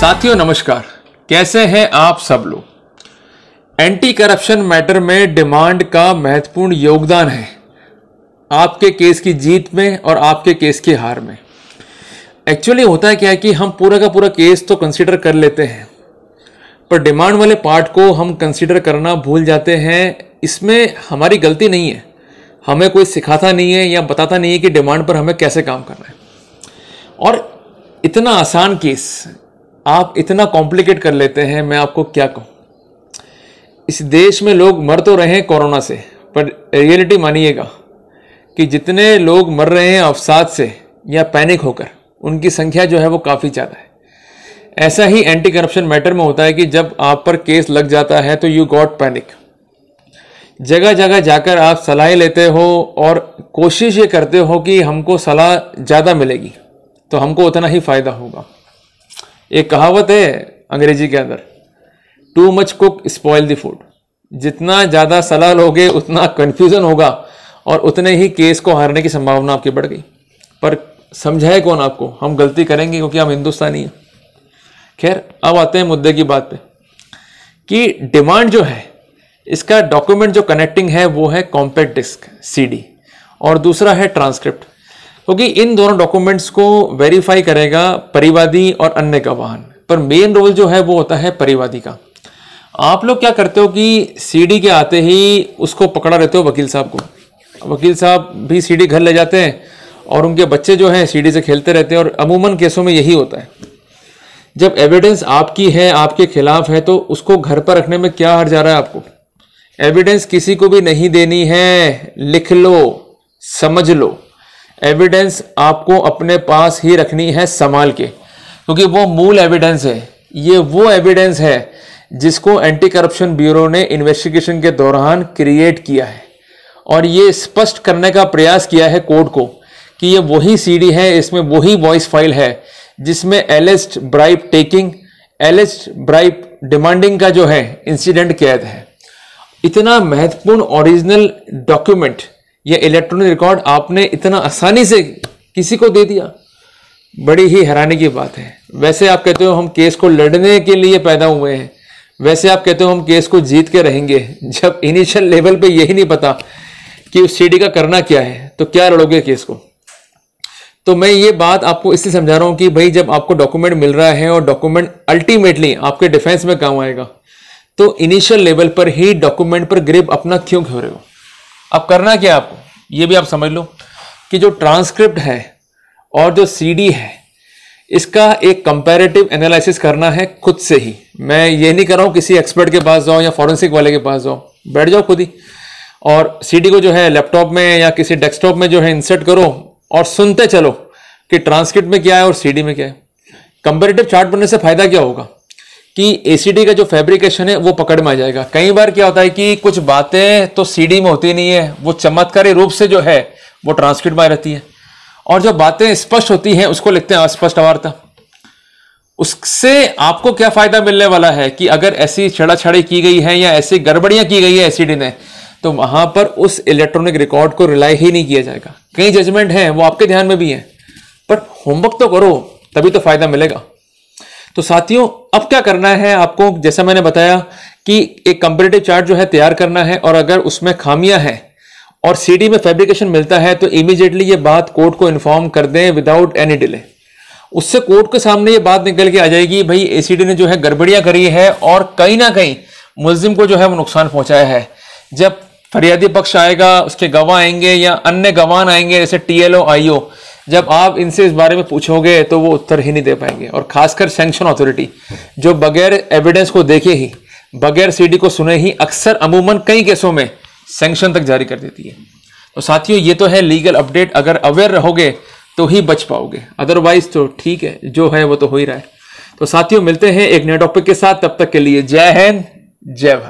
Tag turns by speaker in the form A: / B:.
A: साथियों नमस्कार कैसे हैं आप सब लोग एंटी करप्शन मैटर में डिमांड का महत्वपूर्ण योगदान है आपके केस की जीत में और आपके केस की हार में एक्चुअली होता है क्या है कि हम पूरा का पूरा केस तो कंसिडर कर लेते हैं पर डिमांड वाले पार्ट को हम कंसिडर करना भूल जाते हैं इसमें हमारी गलती नहीं है हमें कोई सिखाता नहीं है या बताता नहीं है कि डिमांड पर हमें कैसे काम करना है और इतना आसान केस आप इतना कॉम्प्लिकेट कर लेते हैं मैं आपको क्या कहूँ इस देश में लोग मर तो रहे हैं कोरोना से पर रियलिटी मानिएगा कि जितने लोग मर रहे हैं अवसाद से या पैनिक होकर उनकी संख्या जो है वो काफ़ी ज़्यादा है ऐसा ही एंटी करप्शन मैटर में होता है कि जब आप पर केस लग जाता है तो यू गॉट पैनिक जगह जगह जाकर आप सलाह लेते हो और कोशिश ये करते हो कि हमको सलाह ज़्यादा मिलेगी तो हमको उतना ही फ़ायदा होगा एक कहावत है अंग्रेजी के अंदर too much cook spoil the food जितना ज़्यादा सलाह लोगे उतना कन्फ्यूज़न होगा और उतने ही केस को हारने की संभावना आपकी बढ़ गई पर समझाए कौन आपको हम गलती करेंगे क्योंकि हम हिंदुस्तानी हैं खैर अब आते हैं मुद्दे की बात पे कि डिमांड जो है इसका डॉक्यूमेंट जो कनेक्टिंग है वो है कॉम्पैक्ट डिस्क सीडी और दूसरा है ट्रांसक्रिप्ट क्योंकि इन दोनों डॉक्यूमेंट्स को वेरीफाई करेगा परिवादी और अन्य गवाहन पर मेन रोल जो है वो होता है परिवादी का आप लोग क्या करते हो कि सीडी के आते ही उसको पकड़ा रहते हो वकील साहब को वकील साहब भी सीडी घर ले जाते हैं और उनके बच्चे जो हैं सीडी से खेलते रहते हैं और अमूमन केसों में यही होता है जब एविडेंस आपकी है आपके खिलाफ है तो उसको घर पर रखने में क्या हर जा रहा है आपको एविडेंस किसी को भी नहीं देनी है लिख लो समझ लो एविडेंस आपको अपने पास ही रखनी है संभाल के क्योंकि वो मूल एविडेंस है ये वो एविडेंस है जिसको एंटी करप्शन ब्यूरो ने इन्वेस्टिगेशन के दौरान क्रिएट किया है और ये स्पष्ट करने का प्रयास किया है कोर्ट को कि ये वही सीडी है इसमें वही वॉइस फाइल है जिसमें alleged bribe taking alleged bribe demanding का जो है इंसिडेंट कैद है इतना महत्वपूर्ण ओरिजिनल डॉक्यूमेंट यह इलेक्ट्रॉनिक रिकॉर्ड आपने इतना आसानी से किसी को दे दिया बड़ी ही हैरानी की बात है वैसे आप कहते हो हम केस को लड़ने के लिए पैदा हुए हैं वैसे आप कहते हो हम केस को जीत के रहेंगे जब इनिशियल लेवल पे यही नहीं पता कि उस सीडी का करना क्या है तो क्या लड़ोगे केस को तो मैं ये बात आपको इसलिए समझा रहा हूँ कि भाई जब आपको डॉक्यूमेंट मिल रहा है और डॉक्यूमेंट अल्टीमेटली आपके डिफेंस में काम आएगा तो इनिशियल लेवल पर ही डॉक्यूमेंट पर ग्रिप अपना क्यों खो रहे हो अब करना क्या आपको ये भी आप समझ लो कि जो ट्रांसक्रिप्ट है और जो सीडी है इसका एक कंपैरेटिव एनालिसिस करना है खुद से ही मैं ये नहीं कर रहा हूँ किसी एक्सपर्ट के पास जाओ या फॉरेंसिक वाले के पास जाओ बैठ जाओ खुद ही और सीडी को जो है लैपटॉप में या किसी डेस्कटॉप में जो है इंसर्ट करो और सुनते चलो कि ट्रांसक्रिप्ट में क्या है और सीडी में क्या है कंपेरेटिव चार्ट बनने से फायदा क्या होगा कि एसीडी का जो फैब्रिकेशन है वो पकड़ में आ जाएगा कई बार क्या होता है कि कुछ बातें तो सीडी में होती नहीं है वो चमत्कारी रूप से जो है वो ट्रांसक्रिप्ट में रहती है और जो बातें स्पष्ट होती हैं उसको लिखते हैं अस्पष्ट वार्ता उससे आपको क्या फायदा मिलने वाला है कि अगर ऐसी छड़ी की गई है या ऐसी गड़बड़ियां की गई है एसीडी ने तो वहां पर उस इलेक्ट्रॉनिक रिकॉर्ड को रिलाई ही नहीं किया जाएगा कई जजमेंट हैं वो आपके ध्यान में भी हैं पर होमवर्क तो करो तभी तो फायदा मिलेगा तो साथियों अब क्या करना है आपको जैसा मैंने बताया कि एक कंपेरेटिव चार्ट जो है तैयार करना है और अगर उसमें खामियां हैं और सीडी में फैब्रिकेशन मिलता है तो इमीजिएटली ये बात कोर्ट को इन्फॉर्म कर दें विदाउट एनी डिले उससे कोर्ट के सामने ये बात निकल के आ जाएगी भाई ए ने जो है गड़बड़ियां करी है और कहीं ना कहीं मुलजिम को जो है वो नुकसान पहुंचाया है जब फरियादी पक्ष आएगा उसके गवाह आएंगे या अन्य गवान आएंगे जैसे टी आईओ जब आप इनसे इस बारे में पूछोगे तो वो उत्तर ही नहीं दे पाएंगे और खासकर सेंक्शन अथॉरिटी जो बगैर एविडेंस को देखे ही बगैर सीडी को सुने ही अक्सर अमूमन कई केसों में सेंक्शन तक जारी कर देती है तो साथियों ये तो है लीगल अपडेट अगर अवेयर रहोगे तो ही बच पाओगे अदरवाइज तो ठीक है जो है वो तो हो ही रहा है तो साथियों मिलते हैं एक नए टॉपिक के साथ तब तक के लिए जय हिंद जय भारत